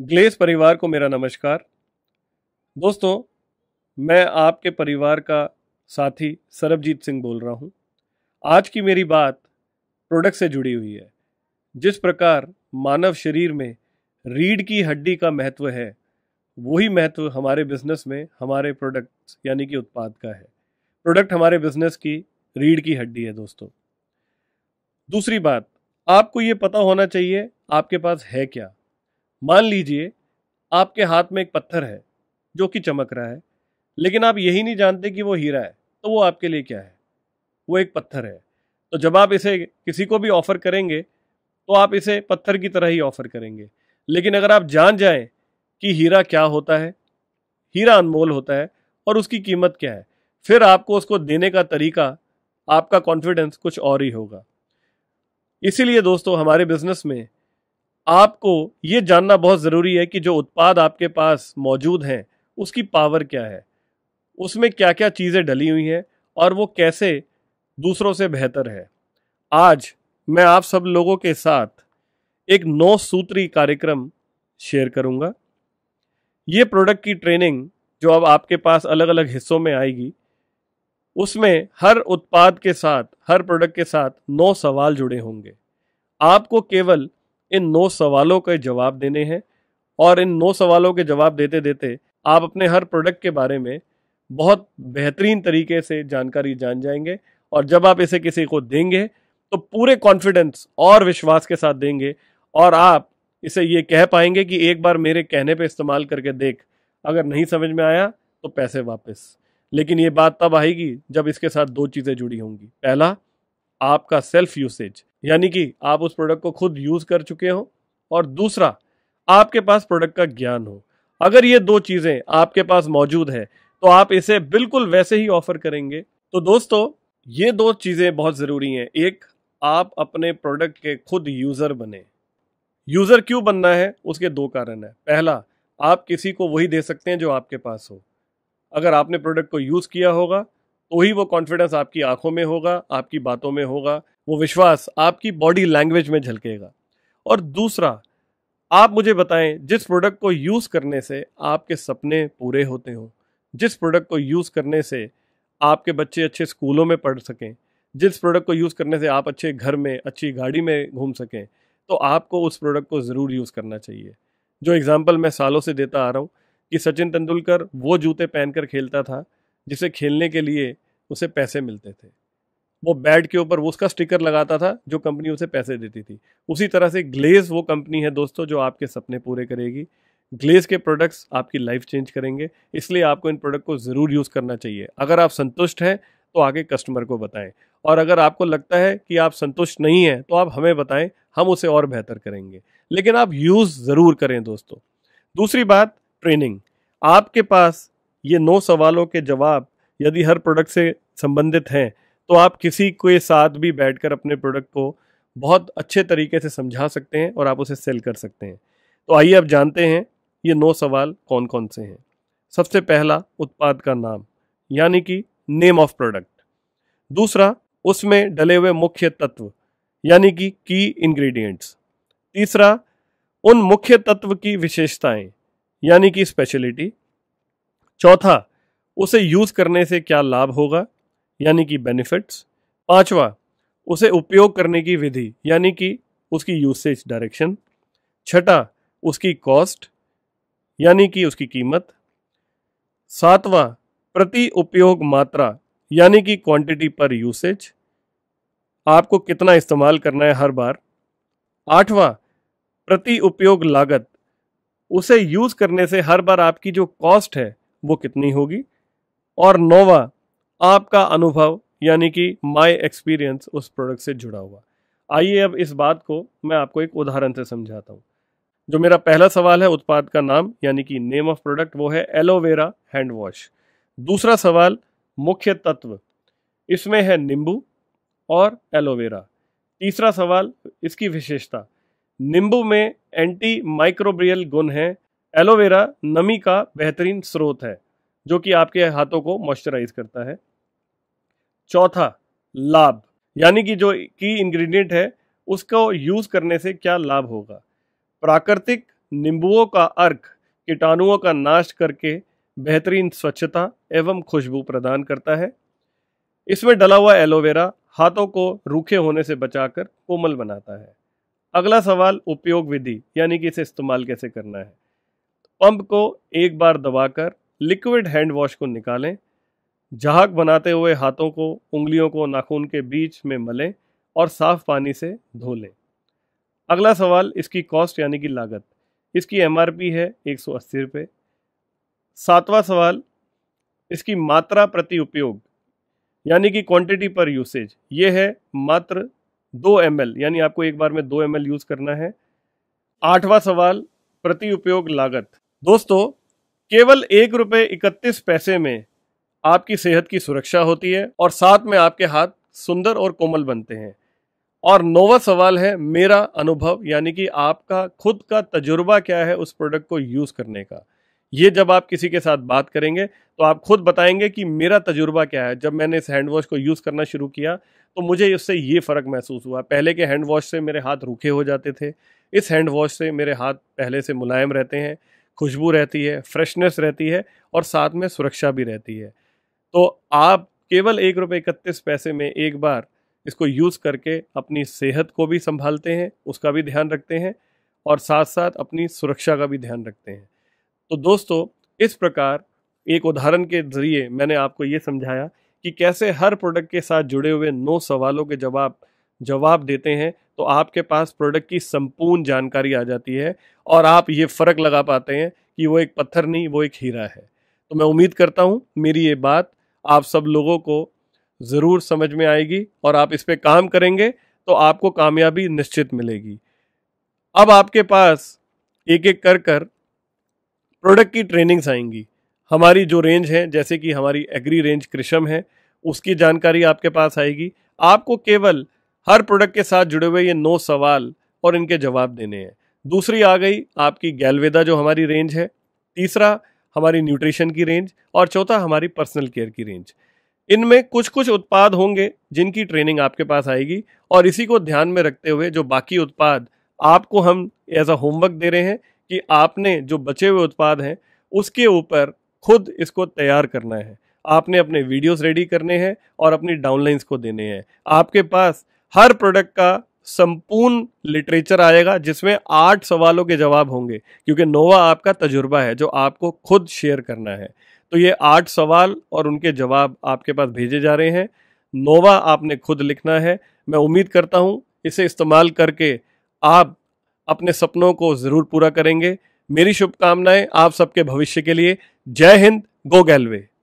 glace परिवार को मेरा नमस्कार दोस्तों मैं आपके परिवार का साथी सरबजीत सिंह बोल रहा हूँ आज की मेरी बात प्रोडक्ट से जुड़ी हुई है जिस प्रकार मानव शरीर में रीढ़ की हड्डी का महत्व है वही महत्व हमारे बिजनेस में हमारे प्रोडक्ट्स यानी कि उत्पाद का है प्रोडक्ट हमारे बिजनेस की रीढ़ की हड्डी है दोस्तों दूसरी बात आपको ये पता होना चाहिए आपके पास है क्या मान लीजिए आपके हाथ में एक पत्थर है जो कि चमक रहा है लेकिन आप यही नहीं जानते कि वो हीरा है तो वो आपके लिए क्या है वो एक पत्थर है तो जब आप इसे किसी को भी ऑफ़र करेंगे तो आप इसे पत्थर की तरह ही ऑफ़र करेंगे लेकिन अगर आप जान जाएं कि हीरा क्या होता है हीरा अनमोल होता है और उसकी कीमत क्या है फिर आपको उसको देने का तरीका आपका कॉन्फिडेंस कुछ और ही होगा इसीलिए दोस्तों हमारे बिजनेस में आपको ये जानना बहुत ज़रूरी है कि जो उत्पाद आपके पास मौजूद हैं उसकी पावर क्या है उसमें क्या क्या चीज़ें डली हुई हैं और वो कैसे दूसरों से बेहतर है आज मैं आप सब लोगों के साथ एक नौ सूत्री कार्यक्रम शेयर करूंगा ये प्रोडक्ट की ट्रेनिंग जो अब आपके पास अलग अलग हिस्सों में आएगी उसमें हर उत्पाद के साथ हर प्रोडक्ट के साथ नौ सवाल जुड़े होंगे आपको केवल इन नौ सवालों के जवाब देने हैं और इन नौ सवालों के जवाब देते देते आप अपने हर प्रोडक्ट के बारे में बहुत बेहतरीन तरीके से जानकारी जान जाएंगे और जब आप इसे किसी को देंगे तो पूरे कॉन्फिडेंस और विश्वास के साथ देंगे और आप इसे ये कह पाएंगे कि एक बार मेरे कहने पे इस्तेमाल करके देख अगर नहीं समझ में आया तो पैसे वापस लेकिन ये बात तब आएगी जब इसके साथ दो चीज़ें जुड़ी होंगी पहला आपका सेल्फ यूसेज यानी कि आप उस प्रोडक्ट को खुद यूज़ कर चुके हो और दूसरा आपके पास प्रोडक्ट का ज्ञान हो अगर ये दो चीज़ें आपके पास मौजूद है तो आप इसे बिल्कुल वैसे ही ऑफर करेंगे तो दोस्तों ये दो चीज़ें बहुत ज़रूरी हैं एक आप अपने प्रोडक्ट के खुद यूज़र बने यूज़र क्यों बनना है उसके दो कारण है पहला आप किसी को वही दे सकते हैं जो आपके पास हो अगर आपने प्रोडक्ट को यूज़ किया होगा तो ही वो कॉन्फिडेंस आपकी आंखों में होगा आपकी बातों में होगा वो विश्वास आपकी बॉडी लैंग्वेज में झलकेगा और दूसरा आप मुझे बताएं जिस प्रोडक्ट को यूज़ करने से आपके सपने पूरे होते हों जिस प्रोडक्ट को यूज़ करने से आपके बच्चे अच्छे स्कूलों में पढ़ सकें जिस प्रोडक्ट को यूज़ करने से आप अच्छे घर में अच्छी गाड़ी में घूम सकें तो आपको उस प्रोडक्ट को ज़रूर यूज़ करना चाहिए जो एग्ज़ाम्पल मैं सालों से देता आ रहा हूँ कि सचिन तेंदुलकर वो जूते पहनकर खेलता था जिसे खेलने के लिए उसे पैसे मिलते थे वो बेड के ऊपर वो उसका स्टिकर लगाता था जो कंपनी उसे पैसे देती थी उसी तरह से ग्लेज वो कंपनी है दोस्तों जो आपके सपने पूरे करेगी ग्लेज के प्रोडक्ट्स आपकी लाइफ चेंज करेंगे इसलिए आपको इन प्रोडक्ट को ज़रूर यूज़ करना चाहिए अगर आप संतुष्ट हैं तो आगे कस्टमर को बताएं और अगर आपको लगता है कि आप संतुष्ट नहीं हैं तो आप हमें बताएं हम उसे और बेहतर करेंगे लेकिन आप यूज़ ज़रूर करें दोस्तों दूसरी बात ट्रेनिंग आपके पास ये नौ सवालों के जवाब यदि हर प्रोडक्ट से संबंधित हैं तो आप किसी के साथ भी बैठकर अपने प्रोडक्ट को बहुत अच्छे तरीके से समझा सकते हैं और आप उसे सेल कर सकते हैं तो आइए आप जानते हैं ये नौ सवाल कौन कौन से हैं सबसे पहला उत्पाद का नाम यानी कि नेम ऑफ प्रोडक्ट दूसरा उसमें डले हुए मुख्य तत्व यानी कि की इंग्रेडिएंट्स तीसरा उन मुख्य तत्व की विशेषताएं यानी कि स्पेशलिटी चौथा उसे यूज़ करने से क्या लाभ होगा यानी कि बेनिफिट्स पांचवा उसे उपयोग करने की विधि यानी कि उसकी यूसेज डायरेक्शन छठा उसकी कॉस्ट यानी कि उसकी कीमत सातवां प्रति उपयोग मात्रा यानी कि क्वांटिटी पर यूसेज आपको कितना इस्तेमाल करना है हर बार आठवां प्रति उपयोग लागत उसे यूज़ करने से हर बार आपकी जो कॉस्ट है वो कितनी होगी और नौवा आपका अनुभव यानी कि माय एक्सपीरियंस उस प्रोडक्ट से जुड़ा हुआ आइए अब इस बात को मैं आपको एक उदाहरण से समझाता हूँ जो मेरा पहला सवाल है उत्पाद का नाम यानी कि नेम ऑफ प्रोडक्ट वो है एलोवेरा हैंड वॉश दूसरा सवाल मुख्य तत्व इसमें है नींबू और एलोवेरा तीसरा सवाल इसकी विशेषता नींबू में एंटी माइक्रोबियल गुण है एलोवेरा नमी का बेहतरीन स्रोत है जो कि आपके हाथों को मॉइस्चराइज करता है चौथा लाभ यानी कि जो की इंग्रेडिएंट है उसको यूज़ करने से क्या लाभ होगा प्राकृतिक नींबुओं का अर्क कीटाणुओं का नाश करके बेहतरीन स्वच्छता एवं खुशबू प्रदान करता है इसमें डला हुआ एलोवेरा हाथों को रूखे होने से बचाकर कोमल बनाता है अगला सवाल उपयोग विधि यानी कि इसे इस्तेमाल कैसे करना है पंप को एक बार दबाकर लिक्विड हैंड वॉश को निकालें जहाक बनाते हुए हाथों को उंगलियों को नाखून के बीच में मलें और साफ पानी से धो लें अगला सवाल इसकी कॉस्ट यानी कि लागत इसकी एम है एक सौ अस्सी रुपये सातवां सवाल इसकी मात्रा प्रति उपयोग यानी कि क्वांटिटी पर यूसेज ये है मात्र दो एम यानी आपको एक बार में दो एम यूज़ करना है आठवां सवाल प्रति उपयोग लागत दोस्तों केवल एक रुपये इकतीस पैसे में आपकी सेहत की सुरक्षा होती है और साथ में आपके हाथ सुंदर और कोमल बनते हैं और नोवा सवाल है मेरा अनुभव यानी कि आपका खुद का तजुर्बा क्या है उस प्रोडक्ट को यूज़ करने का ये जब आप किसी के साथ बात करेंगे तो आप खुद बताएंगे कि मेरा तजुर्बा क्या है जब मैंने इस हैंड वॉश को यूज़ करना शुरू किया तो मुझे इससे ये फ़र्क महसूस हुआ पहले के हैंड वॉश से मेरे हाथ रूखे हो जाते थे इस हैंड वॉश से मेरे हाथ पहले से मुलायम रहते हैं खुशबू रहती है फ्रेशनेस रहती है और साथ में सुरक्षा भी रहती है तो आप केवल एक रुपये इकतीस पैसे में एक बार इसको यूज़ करके अपनी सेहत को भी संभालते हैं उसका भी ध्यान रखते हैं और साथ साथ अपनी सुरक्षा का भी ध्यान रखते हैं तो दोस्तों इस प्रकार एक उदाहरण के जरिए मैंने आपको ये समझाया कि कैसे हर प्रोडक्ट के साथ जुड़े हुए नौ सवालों के जवाब जवाब देते हैं तो आपके पास प्रोडक्ट की संपूर्ण जानकारी आ जाती है और आप ये फ़र्क लगा पाते हैं कि वो एक पत्थर नहीं वो एक हीरा है तो मैं उम्मीद करता हूँ मेरी ये बात आप सब लोगों को ज़रूर समझ में आएगी और आप इस पर काम करेंगे तो आपको कामयाबी निश्चित मिलेगी अब आपके पास एक एक कर कर प्रोडक्ट की ट्रेनिंग्स आएंगी हमारी जो रेंज है जैसे कि हमारी एग्री रेंज कृषम है उसकी जानकारी आपके पास आएगी आपको केवल हर प्रोडक्ट के साथ जुड़े हुए ये नौ सवाल और इनके जवाब देने हैं दूसरी आ गई आपकी गैलवेदा जो हमारी रेंज है तीसरा हमारी न्यूट्रिशन की रेंज और चौथा हमारी पर्सनल केयर की रेंज इनमें कुछ कुछ उत्पाद होंगे जिनकी ट्रेनिंग आपके पास आएगी और इसी को ध्यान में रखते हुए जो बाकी उत्पाद आपको हम एज अ होमवर्क दे रहे हैं कि आपने जो बचे हुए उत्पाद हैं उसके ऊपर खुद इसको तैयार करना है आपने अपने वीडियोस रेडी करने हैं और अपनी डाउनलाइंस को देने हैं आपके पास हर प्रोडक्ट का संपूर्ण लिटरेचर आएगा जिसमें आठ सवालों के जवाब होंगे क्योंकि नोवा आपका तजुर्बा है जो आपको खुद शेयर करना है तो ये आठ सवाल और उनके जवाब आपके पास भेजे जा रहे हैं नोवा आपने खुद लिखना है मैं उम्मीद करता हूँ इसे इस्तेमाल करके आप अपने सपनों को ज़रूर पूरा करेंगे मेरी शुभकामनाएं आप सबके भविष्य के लिए जय हिंद गो गैलवे